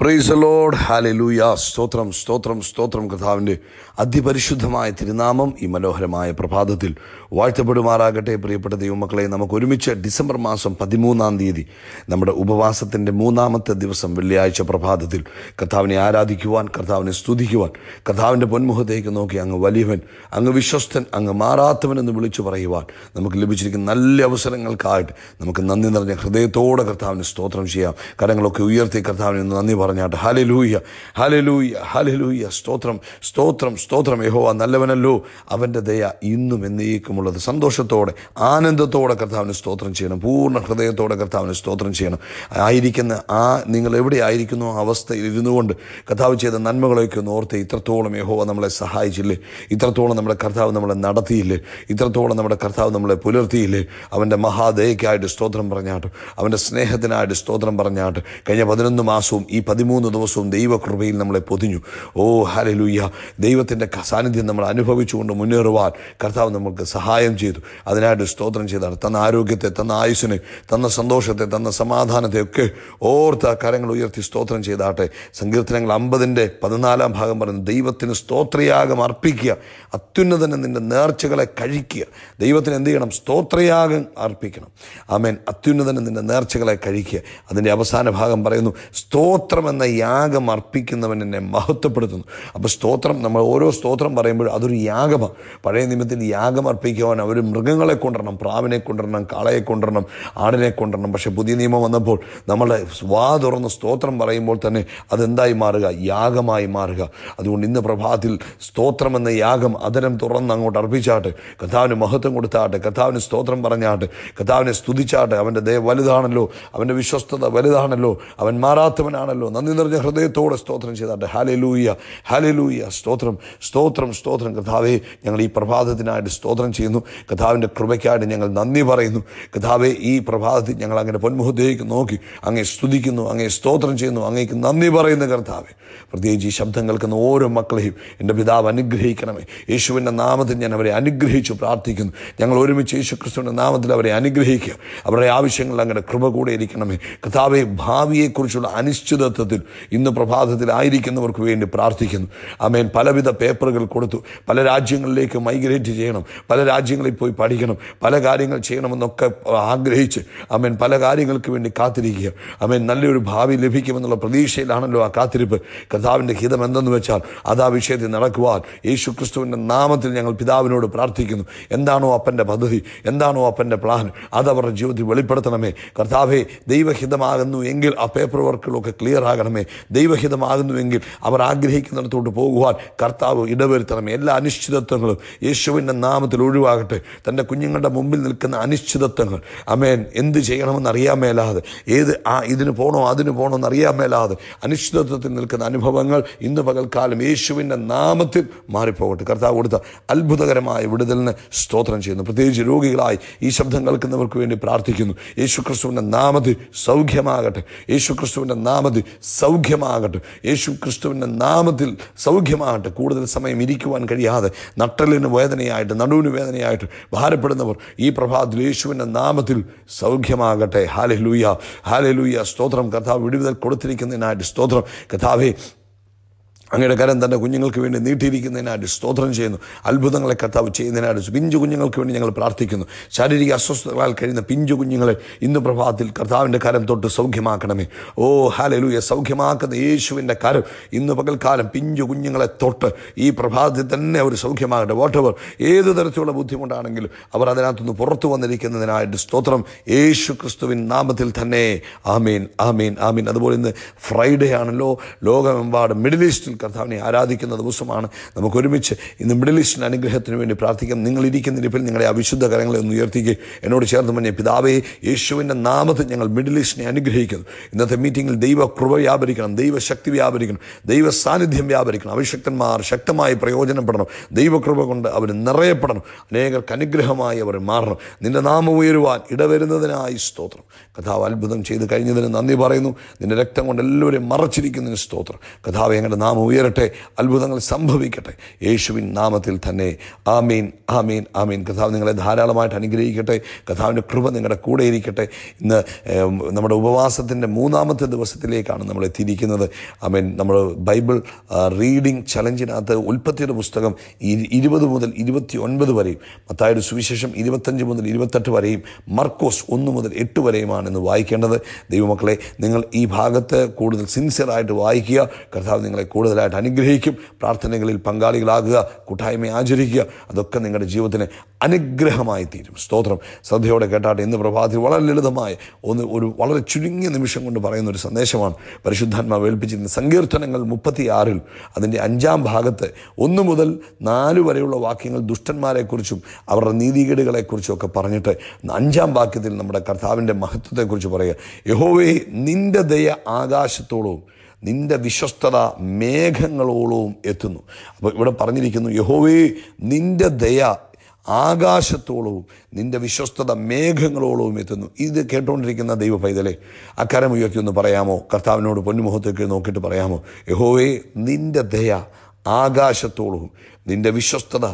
price load hallelujah സ്തോത്രം സ്തോത്രം സ്തോത്രം കഥാവിൻ്റെ അതിപരിശുദ്ധമായ തിരുനാമം ഈ മനോഹരമായ പ്രഭാതത്തിൽ വാഴ്ത്തപ്പെടുമാറാകട്ടെ പ്രിയപ്പെട്ട ദൈവമക്കളെ നമുക്ക് ഒരുമിച്ച് ഡിസംബർ മാസം പതിമൂന്നാം തീയതി നമ്മുടെ ഉപവാസത്തിൻ്റെ മൂന്നാമത്തെ ദിവസം വെള്ളിയാഴ്ച പ്രഭാതത്തിൽ കർത്താവിനെ ആരാധിക്കുവാൻ കർത്താവിനെ സ്തുതിക്കുവാൻ കർത്താവിൻ്റെ പൊന്മുഖത്തേക്ക് നോക്കി അങ്ങ് വലിയവൻ അങ്ങ് വിശ്വസ്തൻ അങ്ങ് മാറാത്തവൻ എന്ന് വിളിച്ചു പറയുവാൻ നമുക്ക് ലഭിച്ചിരിക്കുന്ന നല്ല അവസരങ്ങൾക്കായിട്ട് നമുക്ക് നന്ദി നിറഞ്ഞ ഹൃദയത്തോടെ കർത്താവിന് സ്തോത്രം ചെയ്യാം കരങ്ങളൊക്കെ ഉയർത്തി കർത്താവിന് നന്ദി പറയാം പറഞ്ഞാട്ട് ഹലലൂയ ഹലലൂയ ഹലലൂയ സ്തോത്രം സ്തോത്രം സ്തോത്രം യഹോവ നല്ലവനല്ലോ അവൻ്റെ ദയ ഇന്നും എന്നേക്കുമുള്ളത് സന്തോഷത്തോടെ ആനന്ദത്തോടെ കർത്താവിന് സ്തോത്രം ചെയ്യണം പൂർണ്ണ ഹൃദയത്തോടെ കർത്താവിന് സ്തോത്രം ചെയ്യണം ആയിരിക്കുന്ന ആ നിങ്ങൾ എവിടെ ആയിരിക്കുന്നു അവസ്ഥയിൽ ഇരുന്നു കൊണ്ട് കർത്താവ് ചെയ്ത നന്മകളെയൊക്കെ ഒന്ന് ഓർത്ത് ഇത്രത്തോളം യഹോവ നമ്മളെ സഹായിച്ചില്ലേ ഇത്രത്തോളം നമ്മുടെ കർത്താവ് നമ്മളെ നടത്തിയില്ലേ ഇത്രത്തോളം നമ്മുടെ കർത്താവ് നമ്മളെ പുലർത്തിയില്ലേ അവൻ്റെ മഹാദയയ്ക്കായിട്ട് സ്തോത്രം പറഞ്ഞാട്ട് അവൻ്റെ സ്നേഹത്തിനായിട്ട് സ്തോത്രം പറഞ്ഞാട്ട് കഴിഞ്ഞ പതിനൊന്ന് മാസവും ഈ പതിമൂന്ന് ദിവസവും ദൈവകൃപയിൽ നമ്മളെ പൊതിഞ്ഞു ഓ ഹലലുയ്യ ദൈവത്തിൻ്റെ സാന്നിധ്യം നമ്മൾ അനുഭവിച്ചുകൊണ്ട് മുന്നേറുവാൻ കർത്താവ് നമുക്ക് സഹായം ചെയ്തു അതിനായിട്ട് സ്തോത്രം ചെയ്താണ് തന്ന ആരോഗ്യത്തെ തന്ന ആയുസ്സിനെ തന്ന സന്തോഷത്തെ തന്ന സമാധാനത്തെ ഒക്കെ ഓർത്ത കരങ്ങൾ ഉയർത്തി സ്തോത്രം ചെയ്താട്ടെ സങ്കീർത്തനങ്ങൾ അമ്പതിൻ്റെ പതിനാലാം ഭാഗം പറയുന്നത് ദൈവത്തിന് സ്തോത്രയാഗം അർപ്പിക്കുക അത്യുന്നതനെ നിൻ്റെ നേർച്ചകളെ കഴിക്കുക ദൈവത്തിന് എന്ത് ചെയ്യണം സ്തോത്രയാഗം അർപ്പിക്കണം ആമേൻ അത്യുന്നതനെ നിൻ്റെ നേർച്ചകളെ കഴിക്കുക അതിൻ്റെ അവസാന ഭാഗം പറയുന്നു സ്തോത്ര സ്തോത്രം എന്ന യാഗം അർപ്പിക്കുന്നവൻ എന്നെ മഹത്വപ്പെടുത്തുന്നു അപ്പോൾ സ്തോത്രം നമ്മൾ ഓരോ സ്തോത്രം പറയുമ്പോഴും അതൊരു യാഗമാണ് പഴയ നിമിത്തിൽ യാഗം അർപ്പിക്കുവാൻ അവർ മൃഗങ്ങളെ കൊണ്ടുവരണം പ്രാവിനെ കൊണ്ടുവരണം കാളയെ കൊണ്ടുവരണം ആടിനെ കൊണ്ടുവരണം പക്ഷേ പുതിയ നിയമം വന്നപ്പോൾ നമ്മളുടെ വാ തുറന്ന് സ്തോത്രം പറയുമ്പോൾ തന്നെ അതെന്തായി മാറുക യാഗമായി മാറുക അതുകൊണ്ട് ഇന്ന് പ്രഭാതത്തിൽ സ്തോത്രം എന്ന യാഗം അതരം തുറന്ന് അങ്ങോട്ട് അർപ്പിച്ചാട്ട് കഥാവിന് മഹത്വം കൊടുത്താട്ടെ കഥാവിന് സ്തോത്രം പറഞ്ഞാട്ട് കഥാവിനെ സ്തുതിച്ചാട്ടെ അവൻ്റെ ദയ വലുതാണല്ലോ അവൻ്റെ വിശ്വസ്തത വലുതാണല്ലോ അവൻ മാറാത്തവനാണല്ലോ കർത്താവ് നന്ദി നിറഞ്ഞ ഹൃദയത്തോടെ സ്തോത്രം ചെയ്താട്ടെ ഹാലലൂയ ഹാലലൂയ സ്തോത്രം സ്തോത്രം സ്തോത്രം കഥാവേ ഞങ്ങൾ ഈ പ്രഭാതത്തിനായിട്ട് സ്തോത്രം ചെയ്യുന്നു കഥാവിൻ്റെ കൃപയ്ക്കായിട്ട് ഞങ്ങൾ നന്ദി പറയുന്നു കഥാവേ ഈ പ്രഭാതത്തിൽ ഞങ്ങൾ അങ്ങനെ പൊന്മുഖത്തേക്ക് നോക്കി അങ്ങേ സ്തുതിക്കുന്നു അങ്ങേ സ്തോത്രം ചെയ്യുന്നു അങ്ങേക്ക് നന്ദി പറയുന്ന കർത്താവേ പ്രത്യേകിച്ച് ഈ ശബ്ദം കേൾക്കുന്ന ഓരോ മക്കളെയും എൻ്റെ പിതാവ് അനുഗ്രഹിക്കണമേ യേശുവിൻ്റെ നാമത്തിൽ ഞാൻ അവരെ അനുഗ്രഹിച്ചു പ്രാർത്ഥിക്കുന്നു ഞങ്ങൾ ഒരുമിച്ച് യേശു ക്രിസ്തുവിൻ്റെ നാമത്തിൽ അവരെ അനുഗ്രഹിക്കുക അവരുടെ ആവശ്യങ്ങൾ അങ്ങയുടെ കൃപ കൂടെ ഇരിക്കണമേ കഥാവെ ഭാവിയെക്കുറിച്ചുള്ള അനിശ്ചിതത്വം നേതൃത്വത്തിൽ ഇന്ന് പ്രഭാതത്തിലായിരിക്കുന്നവർക്ക് വേണ്ടി പ്രാർത്ഥിക്കുന്നു അമേൻ പലവിധ പേപ്പറുകൾ കൊടുത്തു പല രാജ്യങ്ങളിലേക്ക് മൈഗ്രേറ്റ് ചെയ്യണം പല രാജ്യങ്ങളിൽ പോയി പഠിക്കണം പല കാര്യങ്ങൾ ചെയ്യണമെന്നൊക്കെ ആഗ്രഹിച്ച് അമേൻ പല കാര്യങ്ങൾക്ക് വേണ്ടി കാത്തിരിക്കുക അമേൻ നല്ലൊരു ഭാവി ലഭിക്കുമെന്നുള്ള പ്രതീക്ഷയിലാണല്ലോ ആ കാത്തിരിപ്പ് കഥാവിൻ്റെ ഹിതം എന്തെന്ന് വെച്ചാൽ അത് ആ വിഷയത്തിൽ നടക്കുവാൻ യേശു ക്രിസ്തുവിൻ്റെ നാമത്തിൽ ഞങ്ങൾ പിതാവിനോട് പ്രാർത്ഥിക്കുന്നു എന്താണോ അപ്പൻ്റെ പദ്ധതി എന്താണോ അപ്പൻ്റെ പ്ലാൻ അത് അവരുടെ ജീവിതത്തിൽ വെളിപ്പെടുത്തണമേ കർത്താവെ ദൈവഹിതമാകുന്നു എങ്കിൽ ആ പേപ്പർ വർക്കുകളൊക്കെ ക്ലിയർ ഉണ്ടാകണമേ ദൈവഹിതമാകുന്നുവെങ്കിൽ അവർ ആഗ്രഹിക്കുന്നിടത്തോട്ട് പോകുവാൻ കർത്താവ് ഇടവരുത്തണമേ എല്ലാ അനിശ്ചിതത്വങ്ങളും യേശുവിൻ്റെ നാമത്തിൽ ഒഴിവാകട്ടെ തൻ്റെ കുഞ്ഞുങ്ങളുടെ മുമ്പിൽ നിൽക്കുന്ന അനിശ്ചിതത്വങ്ങൾ അമേൻ എന്ത് ചെയ്യണമെന്ന് അറിയാൻ മേലാതെ ഏത് ആ ഇതിന് പോകണോ അതിന് പോകണോ എന്ന് അറിയാൻ മേലാതെ അനിശ്ചിതത്വത്തിൽ നിൽക്കുന്ന അനുഭവങ്ങൾ ഇന്ന് പകൽക്കാലം യേശുവിൻ്റെ നാമത്തിൽ മാറിപ്പോകട്ടെ കർത്താവ് കൊടുത്ത അത്ഭുതകരമായ വിടുതലിന് സ്തോത്രം ചെയ്യുന്നു പ്രത്യേകിച്ച് രോഗികളായി ഈ ശബ്ദം കേൾക്കുന്നവർക്ക് വേണ്ടി പ്രാർത്ഥിക്കുന്നു യേശുക്രിസ്തുവിൻ്റെ നാമത്തിൽ സൗഖ്യമാകട്ടെ യേശുക്രിസ്തുവിൻ്റെ നാമത്തിൽ സൗഖ്യമാകട്ടെ യേശു ക്രിസ്തുവിൻ്റെ നാമത്തിൽ സൗഖ്യമാകട്ടെ കൂടുതൽ സമയം ഇരിക്കുവാൻ കഴിയാതെ നട്ടലിന് വേദനയായിട്ട് നടുവിന് വേദനയായിട്ട് ഭാരപ്പെടുന്നവർ ഈ പ്രഭാതത്തിൽ യേശുവിൻ്റെ നാമത്തിൽ സൗഖ്യമാകട്ടെ ഹാലെ ഹാലലൂയ സ്തോത്രം കഥാവ് വിടുവിതൽ കൊടുത്തിരിക്കുന്നതിനായിട്ട് സ്തോത്രം കഥാവേ അങ്ങയുടെ കരം തൻ്റെ കുഞ്ഞുങ്ങൾക്ക് വേണ്ടി നീട്ടിയിരിക്കുന്നതിനായിട്ട് സ്തോത്രം ചെയ്യുന്നു അത്ഭുതങ്ങളെ കർത്താവ് ചെയ്യുന്നതിനായിട്ട് പിഞ്ചു കുഞ്ഞുങ്ങൾക്ക് വേണ്ടി ഞങ്ങൾ പ്രാർത്ഥിക്കുന്നു ശാരീരിക അസ്വസ്ഥതകളാൽ കഴിയുന്ന പിഞ്ചു കുഞ്ഞുങ്ങളെ ഇന്ന് പ്രഭാതത്തിൽ കർത്താവിൻ്റെ കരം തൊട്ട് സൗഖ്യമാക്കണമേ ഓ ഹാലലൂയ സൗഖ്യമാക്കുന്ന യേശുവിൻ്റെ കരം ഇന്ന് പകൽക്കാലം പിഞ്ചു കുഞ്ഞുങ്ങളെ തൊട്ട് ഈ പ്രഭാതത്തിൽ തന്നെ അവർ സൗഖ്യമാകട്ടെ വാട്ടവർ ഏത് തരത്തിലുള്ള ബുദ്ധിമുട്ടാണെങ്കിലും അവർ അതിനകത്തുനിന്ന് പുറത്തു വന്നിരിക്കുന്നതിനായിട്ട് സ്തോത്രം യേശു ക്രിസ്തുവിൻ നാമത്തിൽ തന്നെ ആമീൻ ആമീൻ ആമീൻ അതുപോലെ ഇന്ന് ഫ്രൈഡേ ആണല്ലോ ലോകമെമ്പാടും മിഡിൽ ഈസ്റ്റിൽ കർത്താവിനെ ആരാധിക്കുന്ന ദിവസമാണ് നമുക്കൊരുമിച്ച് ഇന്ന് മിഡിൽ ഈസ്റ്റിൻ്റെ അനുഗ്രഹത്തിന് വേണ്ടി പ്രാർത്ഥിക്കാം നിങ്ങളിരിക്കുന്ന ഇരിപ്പിൽ നിങ്ങളെ അവിശുദ്ധ കരങ്ങളെ ഒന്ന് ഉയർത്തിക്കുക എന്നോട് ചേർന്ന് പറഞ്ഞ പിതാവേ യേശുവിൻ്റെ നാമത്തിൽ ഞങ്ങൾ മിഡിൽ ഈസ്റ്റിനെ അനുഗ്രഹിക്കുന്നു ഇന്നത്തെ മീറ്റിങ്ങിൽ ദൈവ കൃപ വ്യാപരിക്കണം ദൈവശക്തി വ്യാപരിക്കണം ദൈവ സാന്നിധ്യം വ്യാപരിക്കണം അവിശക്തന്മാർ ശക്തമായി പ്രയോജനപ്പെടണം ദൈവകൃപ കൊണ്ട് അവർ നിറയപ്പെടണം അനേകർക്ക് അനുഗ്രഹമായി അവർ മാറണം നിന്റെ നാമം ഉയരുവാൻ ഇടവരുന്നതിനായി സ്തോത്രം കഥാവ് അത്ഭുതം ചെയ്ത് കഴിഞ്ഞതിന് നന്ദി പറയുന്നു നിന്റെ രക്തം കൊണ്ട് എല്ലാവരും മറച്ചിരിക്കുന്നതിന് സ്തോത്രം കഥാവ് എങ്ങനെ നാമം ഉയരട്ടെ അത്ഭുതങ്ങൾ സംഭവിക്കട്ടെ യേശുവിൻ നാമത്തിൽ തന്നെ ആമീൻ ആമീൻ ആമീൻ കഥാവ് നിങ്ങളെ ധാരാളമായിട്ട് അനുഗ്രഹിക്കട്ടെ കഥാവിൻ്റെ കൃപ നിങ്ങളുടെ കൂടെ ഇരിക്കട്ടെ ഇന്ന് നമ്മുടെ ഉപവാസത്തിൻ്റെ മൂന്നാമത്തെ ദിവസത്തിലേക്കാണ് നമ്മൾ എത്തിയിരിക്കുന്നത് ആമീൻ നമ്മൾ ബൈബിൾ റീഡിംഗ് ചലഞ്ചിനകത്ത് ഉൽപ്പത്തിയുടെ പുസ്തകം ഇരുപത് മുതൽ ഇരുപത്തി ഒൻപത് വരെയും മത്തായുടെ സുവിശേഷം ഇരുപത്തഞ്ച് മുതൽ ഇരുപത്തെട്ട് വരെയും മർക്കോസ് ഒന്ന് മുതൽ എട്ട് വരെയുമാണ് ഇന്ന് വായിക്കേണ്ടത് ദൈവമക്കളെ നിങ്ങൾ ഈ ഭാഗത്ത് കൂടുതൽ സിൻസിയറായിട്ട് വായിക്കുക കർത്താവ് നിങ്ങളെ കൂടുതൽ കൂടുതലായിട്ട് അനുഗ്രഹിക്കും പ്രാർത്ഥനകളിൽ പങ്കാളികളാകുക കൂട്ടായ്മ ആചരിക്കുക അതൊക്കെ നിങ്ങളുടെ ജീവിതത്തിന് അനുഗ്രഹമായി തീരും സ്തോത്രം ശ്രദ്ധയോടെ കേട്ടാട്ട് ഇന്ന് പ്രഭാതത്തിൽ വളരെ ലളിതമായ ഒന്ന് ഒരു വളരെ ചുരുങ്ങിയ നിമിഷം കൊണ്ട് പറയുന്ന ഒരു സന്ദേശമാണ് പരിശുദ്ധാത്മാവ് ഏൽപ്പിച്ചിരുന്ന സങ്കീർത്തനങ്ങൾ മുപ്പത്തിയാറിൽ അതിൻ്റെ അഞ്ചാം ഭാഗത്ത് ഒന്ന് മുതൽ നാല് വരെയുള്ള വാക്യങ്ങൾ ദുഷ്ടന്മാരെക്കുറിച്ചും അവരുടെ നീതികേടുകളെക്കുറിച്ചും ഒക്കെ പറഞ്ഞിട്ട് അഞ്ചാം വാക്യത്തിൽ നമ്മുടെ കർത്താവിൻ്റെ മഹത്വത്തെക്കുറിച്ച് പറയുക യഹോവേ നിൻ്റെ ദയ ആകാശത്തോളവും നിന്റെ വിശ്വസ്തത മേഘങ്ങളോളവും എത്തുന്നു അപ്പോൾ ഇവിടെ പറഞ്ഞിരിക്കുന്നു യഹോവേ നിന്റെ ദയ ആകാശത്തോളവും നിന്റെ വിശ്വസ്തത മേഘങ്ങളോളവും എത്തുന്നു ഇത് കേട്ടുകൊണ്ടിരിക്കുന്ന ദൈവ പൈതലെ അക്കാരം ഉയർത്തി ഒന്ന് പറയാമോ കർത്താവിനോട് പൊന്നുമുഖത്തേക്ക് നോക്കിയിട്ട് പറയാമോ യഹോവേ നിന്റെ ദയ ആകാശത്തോളവും നിന്റെ വിശ്വസ്തത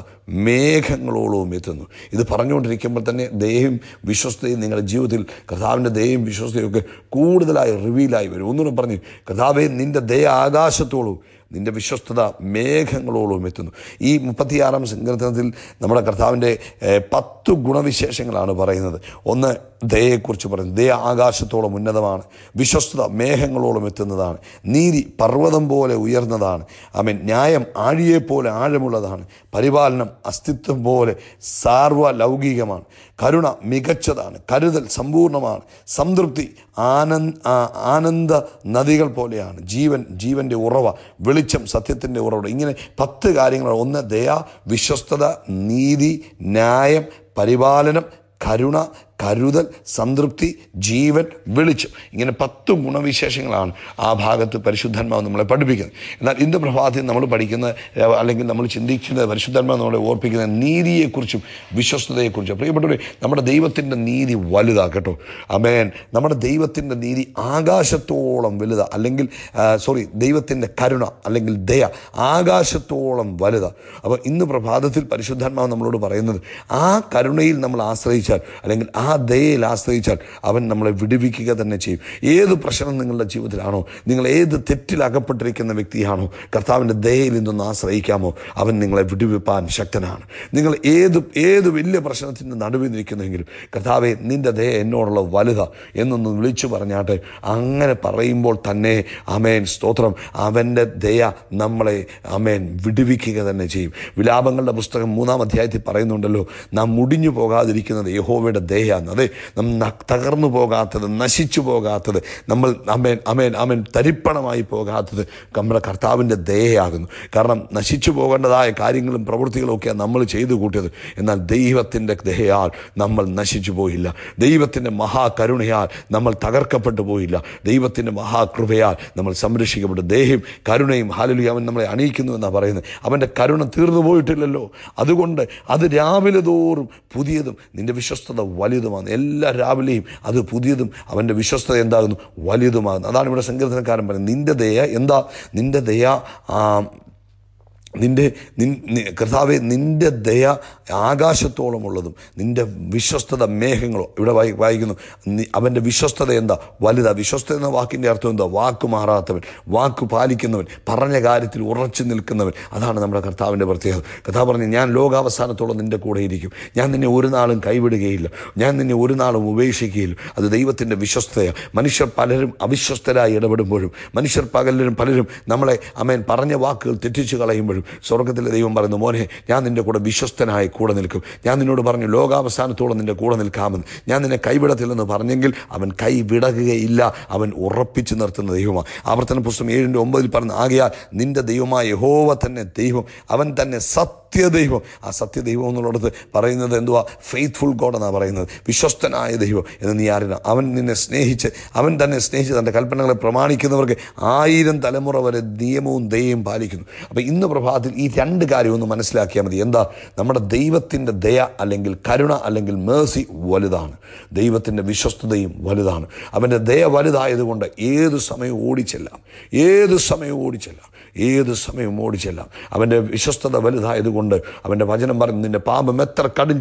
മേഘങ്ങളോളവും എത്തുന്നു ഇത് പറഞ്ഞുകൊണ്ടിരിക്കുമ്പോൾ തന്നെ ദേഹം വിശ്വസ്തയും നിങ്ങളുടെ ജീവിതത്തിൽ കഥാവിൻ്റെ ദയയും വിശ്വസ്തയും ഒക്കെ കൂടുതലായി റിവീലായി വരും ഒന്നുകൂടെ പറഞ്ഞു കർത്താവെ നിന്റെ ദയ ആകാശത്തോളവും നിന്റെ വിശ്വസ്തത മേഘങ്ങളോളവും എത്തുന്നു ഈ മുപ്പത്തിയാറാം സങ്കീർത്തനത്തിൽ നമ്മുടെ കർത്താവിൻ്റെ പത്ത് ഗുണവിശേഷങ്ങളാണ് പറയുന്നത് ഒന്ന് ദയയെക്കുറിച്ച് പറയുന്നു ദയ ആകാശത്തോളം ഉന്നതമാണ് വിശ്വസ്തത മേഘങ്ങളോളം എത്തുന്നതാണ് നീതി പർവ്വതം പോലെ ഉയർന്നതാണ് ആമീൻ ന്യായം ആഴിയെപ്പോലെ ആഴമുള്ളതാണ് പരിപാലനം അസ്തിത്വം പോലെ സാർവലൗകികമാണ് കരുണ മികച്ചതാണ് കരുതൽ സമ്പൂർണ്ണമാണ് സംതൃപ്തി ആനന്ദ ആനന്ദ നദികൾ പോലെയാണ് ജീവൻ ജീവൻ്റെ ഉറവ വെളിച്ചം സത്യത്തിൻ്റെ ഉറവ ഇങ്ങനെ പത്ത് കാര്യങ്ങളാണ് ഒന്ന് ദയ വിശ്വസ്തത നീതി ന്യായം പരിപാലനം കരുണ കരുതൽ സംതൃപ്തി ജീവൻ വെളിച്ചം ഇങ്ങനെ പത്ത് ഗുണവിശേഷങ്ങളാണ് ആ ഭാഗത്ത് പരിശുദ്ധന്മാവ് നമ്മളെ പഠിപ്പിക്കുന്നത് എന്നാൽ ഇന്ന് പ്രഭാതത്തിൽ നമ്മൾ പഠിക്കുന്ന അല്ലെങ്കിൽ നമ്മൾ ചിന്തിക്കുന്നത് പരിശുദ്ധന്മാവ് നമ്മളെ ഓർപ്പിക്കുന്ന നീതിയെക്കുറിച്ചും വിശ്വസ്തതയെക്കുറിച്ചും പ്രിയപ്പെട്ടവരെ നമ്മുടെ ദൈവത്തിൻ്റെ നീതി വലുതാക്കട്ടോ അമേൻ നമ്മുടെ ദൈവത്തിൻ്റെ നീതി ആകാശത്തോളം വലുതാണ് അല്ലെങ്കിൽ സോറി ദൈവത്തിൻ്റെ കരുണ അല്ലെങ്കിൽ ദയ ആകാശത്തോളം വലുതാണ് അപ്പോൾ ഇന്ന് പ്രഭാതത്തിൽ പരിശുദ്ധാത്മാവ് നമ്മളോട് പറയുന്നത് ആ കരുണയിൽ നമ്മൾ ആശ്രയിച്ചാൽ അല്ലെങ്കിൽ ആ ആ ദയയിൽ ആശ്രയിച്ചാൽ അവൻ നമ്മളെ വിടുവിക്കുക തന്നെ ചെയ്യും ഏത് പ്രശ്നം നിങ്ങളുടെ ജീവിതത്തിലാണോ നിങ്ങൾ ഏത് തെറ്റിൽ അകപ്പെട്ടിരിക്കുന്ന വ്യക്തിയാണോ കർത്താവിൻ്റെ ദയയിൽ നിന്നൊന്ന് ആശ്രയിക്കാമോ അവൻ നിങ്ങളെ വിടുവിപ്പാൻ ശക്തനാണ് നിങ്ങൾ ഏത് ഏത് വലിയ പ്രശ്നത്തിന് നടുവിൽ നിൽക്കുന്നെങ്കിലും കർത്താവെ നിൻ്റെ ദയ എന്നോടുള്ള വലുത എന്നൊന്ന് വിളിച്ചു പറഞ്ഞാട്ടെ അങ്ങനെ പറയുമ്പോൾ തന്നെ അമേൻ സ്തോത്രം അവൻ്റെ ദയ നമ്മളെ അമേൻ വിടുവിക്കുക തന്നെ ചെയ്യും വിലാപങ്ങളുടെ പുസ്തകം മൂന്നാം അധ്യായത്തിൽ പറയുന്നുണ്ടല്ലോ നാം മുടിഞ്ഞു പോകാതിരിക്കുന്നത് യഹോവയുടെ ദയ നമ്മൾ തകർന്നു പോകാത്തത് നശിച്ചു പോകാത്തത് നമ്മൾ അമേൻ അമേൻ അമേൻ തരിപ്പണമായി പോകാത്തത് നമ്മുടെ കർത്താവിൻ്റെ ദയയാകുന്നു കാരണം നശിച്ചു പോകേണ്ടതായ കാര്യങ്ങളും പ്രവൃത്തികളും ഒക്കെയാണ് നമ്മൾ ചെയ്തു കൂട്ടിയത് എന്നാൽ ദൈവത്തിൻ്റെ ദയയാൽ നമ്മൾ നശിച്ചു പോയില്ല ദൈവത്തിൻ്റെ മഹാകരുണയാൽ നമ്മൾ തകർക്കപ്പെട്ടു പോയില്ല ദൈവത്തിൻ്റെ മഹാകൃപയാൽ നമ്മൾ സംരക്ഷിക്കപ്പെട്ടു ദേഹം കരുണയും ഹാലലി അവൻ നമ്മളെ അണിയിക്കുന്നു എന്നാണ് പറയുന്നത് അവൻ്റെ കരുണ തീർന്നു പോയിട്ടില്ലല്ലോ അതുകൊണ്ട് അത് രാവിലെ തോറും പുതിയതും നിൻ്റെ വിശ്വസ്തത വലുത് വലുതുമാകുന്നു എല്ലാ രാവിലെയും അത് പുതിയതും അവൻ്റെ വിശ്വസ്തത എന്താകുന്നു വലുതുമാകുന്നു അതാണ് ഇവിടെ സങ്കീർത്തനക്കാരൻ പറയുന്നത് നിൻ്റെ ദയ എന്താ നിൻ്റെ ദയ നിൻ്റെ നിൻ കർത്താവെ നിൻ്റെ ദയ ആകാശത്തോളമുള്ളതും നിൻ്റെ വിശ്വസ്തത മേഘങ്ങളോ ഇവിടെ വായി വായിക്കുന്നു അവൻ്റെ വിശ്വസ്തത എന്താ വലുതാ വിശ്വസ്ത എന്ന വാക്കിൻ്റെ അർത്ഥം എന്താ വാക്ക് മാറാത്തവൻ വാക്ക് പാലിക്കുന്നവൻ പറഞ്ഞ കാര്യത്തിൽ ഉറച്ചു നിൽക്കുന്നവൻ അതാണ് നമ്മുടെ കർത്താവിൻ്റെ പ്രത്യേകത കർത്താവ് പറഞ്ഞു ഞാൻ ലോകാവസാനത്തോളം നിൻ്റെ കൂടെ ഇരിക്കും ഞാൻ നിന്നെ ഒരു നാളും കൈവിടുകയില്ല ഞാൻ നിന്നെ ഒരു നാളും ഉപേക്ഷിക്കുകയില്ല അത് ദൈവത്തിൻ്റെ വിശ്വസ്തയാണ് മനുഷ്യർ പലരും അവിശ്വസ്തരായി ഇടപെടുമ്പോഴും മനുഷ്യർ പകലരും പലരും നമ്മളെ അമേൻ പറഞ്ഞ വാക്കുകൾ തെറ്റിച്ചു കളയുമ്പോഴും സ്വർഗത്തിലെ ദൈവം പറയുന്നു മോനെ ഞാൻ നിൻ്റെ കൂടെ വിശ്വസ്തനായി കൂടെ നിൽക്കും ഞാൻ നിന്നോട് പറഞ്ഞു ലോകാവസാനത്തോളം നിൻ്റെ കൂടെ നിൽക്കാമെന്ന് ഞാൻ നിന്നെ കൈവിടത്തില്ലെന്ന് പറഞ്ഞെങ്കിൽ അവൻ കൈവിടകുകയില്ല അവൻ ഉറപ്പിച്ചു നിർത്തുന്ന ദൈവമാണ് ആവർത്തന പുസ്തകം ഏഴിൻ്റെ ഒമ്പതിൽ പറഞ്ഞ ആകയാൽ നിൻ്റെ ദൈവമായ യഹോവ തന്നെ ദൈവം അവൻ തന്നെ സത്യദൈവം ആ സത്യദൈവം എന്നുള്ളത് പറയുന്നത് എന്തുവാ ഫെയ്ത്ത്ഫുൾ ഗോഡ് എന്നാണ് പറയുന്നത് വിശ്വസ്തനായ ദൈവം എന്ന് നീ അറിയണം അവൻ നിന്നെ സ്നേഹിച്ച് അവൻ തന്നെ സ്നേഹിച്ച് തൻ്റെ കൽപ്പനകളെ പ്രമാണിക്കുന്നവർക്ക് ആയിരം തലമുറ വരെ നിയമവും ദയയും പാലിക്കുന്നു അപ്പോൾ ഇന്ന് പ്രഭാ അതിൽ ഈ രണ്ട് കാര്യം ഒന്ന് മനസ്സിലാക്കിയാൽ മതി എന്താ നമ്മുടെ ദൈവത്തിൻ്റെ ദയ അല്ലെങ്കിൽ കരുണ അല്ലെങ്കിൽ മേഴ്സി വലുതാണ് ദൈവത്തിൻ്റെ വിശ്വസ്തതയും വലുതാണ് അവൻ്റെ ദയ വലുതായതുകൊണ്ട് ഏത് സമയവും ഓടിച്ചെല്ലാം ഏത് സമയവും ഓടിച്ചെല്ലാം ഏത് സമയവും ഓടിച്ചെല്ലാം അവൻ്റെ വിശ്വസ്തത വലുതായതുകൊണ്ട് അവൻ്റെ വചനം പറഞ്ഞു നിൻ്റെ പാപം എത്ര കടും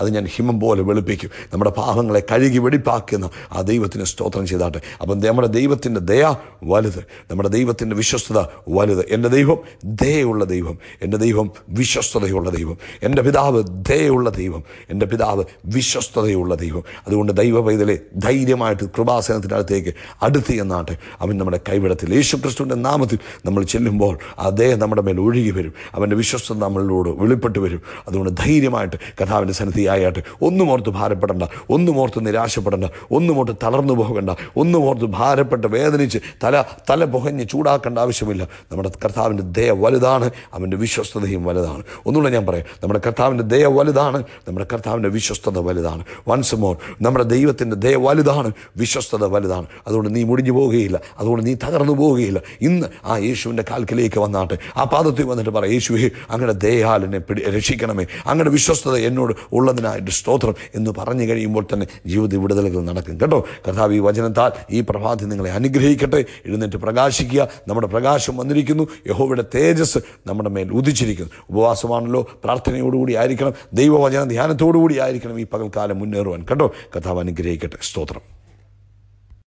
അത് ഞാൻ ഹിമം പോലെ വെളുപ്പിക്കും നമ്മുടെ പാപങ്ങളെ കഴുകി വെടിപ്പാക്കുന്ന ആ ദൈവത്തിന് സ്തോത്രം ചെയ്താട്ടെ അപ്പം നമ്മുടെ ദൈവത്തിൻ്റെ ദയ വലുത് നമ്മുടെ ദൈവത്തിൻ്റെ വിശ്വസ്തത വലുത് എൻ്റെ ദൈവം ദയ ദയുള്ള ദൈവം എൻ്റെ ദൈവം വിശ്വസ്തതയുള്ള ദൈവം എൻ്റെ പിതാവ് ദയയുള്ള ദൈവം എൻ്റെ പിതാവ് വിശ്വസ്തതയുള്ള ദൈവം അതുകൊണ്ട് ദൈവ പൈതലെ ധൈര്യമായിട്ട് കൃപാസനത്തിനകത്തേക്ക് അടുത്ത് എന്നാട്ടെ അവൻ നമ്മുടെ കൈവിടത്തിൽ യേശു ക്രിസ്തുവിൻ്റെ നാമത്തിൽ നമ്മൾ ചെല്ലുമ്പോൾ ആ ദയ നമ്മുടെ മേൽ ഒഴുകി വരും അവൻ്റെ വിശ്വസ്തത നമ്മളിലൂടെ വെളിപ്പെട്ട് വരും അതുകൊണ്ട് ധൈര്യമായിട്ട് കഥാവിൻ്റെ സന്നിധിയായിട്ട് ഒന്നും ഓർത്ത് ഭാരപ്പെടേണ്ട ഒന്നും ഓർത്ത് നിരാശപ്പെടേണ്ട ഒന്നും ഓർത്ത് തളർന്നു പോകേണ്ട ഒന്നും ഓർത്ത് ഭാരപ്പെട്ട് വേദനിച്ച് തല തല പുകഞ്ഞ് ചൂടാക്കേണ്ട ആവശ്യമില്ല നമ്മുടെ കർത്താവിൻ്റെ ദയ വലുത് വലുതാണ് അവൻ്റെ വിശ്വസ്തതയും വലുതാണ് ഒന്നുകൂടെ ഞാൻ പറയാം നമ്മുടെ കർത്താവിൻ്റെ ദയ വലുതാണ് നമ്മുടെ കർത്താവിൻ്റെ വിശ്വസ്തത വലുതാണ് വൺസ് മോർ നമ്മുടെ ദൈവത്തിൻ്റെ ദയ വലുതാണ് വിശ്വസ്തത വലുതാണ് അതുകൊണ്ട് നീ മുടിഞ്ഞു പോവുകയില്ല അതുകൊണ്ട് നീ തകർന്നു പോവുകയില്ല ഇന്ന് ആ യേശുവിൻ്റെ കാൽക്കിലേക്ക് വന്നാട്ട് ആ പാദത്തിൽ വന്നിട്ട് പറ യേശുവേ അങ്ങനെ ദയാൽ എന്നെ പിടി രക്ഷിക്കണമേ അങ്ങനെ വിശ്വസ്തത എന്നോട് ഉള്ളതിനായിട്ട് സ്തോത്രം എന്ന് പറഞ്ഞു കഴിയുമ്പോൾ തന്നെ ജീവിത വിടുതലുകൾ നടക്കും കേട്ടോ കർത്താവ് ഈ വചനത്താൽ ഈ പ്രഭാതി നിങ്ങളെ അനുഗ്രഹിക്കട്ടെ എഴുന്നേറ്റ് പ്രകാശിക്കുക നമ്മുടെ പ്രകാശം വന്നിരിക്കുന്നു യഹോവയുടെ തേജസ് തേജസ് നമ്മുടെ മേൽ ഉദിച്ചിരിക്കുന്നു ഉപവാസമാണല്ലോ പ്രാർത്ഥനയോടുകൂടി ആയിരിക്കണം ദൈവവചന ധ്യാനത്തോടുകൂടി ആയിരിക്കണം ഈ പകൽക്കാലം മുന്നേറുവാൻ കേട്ടോ കഥാവ് അനുഗ്രഹിക്കട്ടെ സ്തോത്രം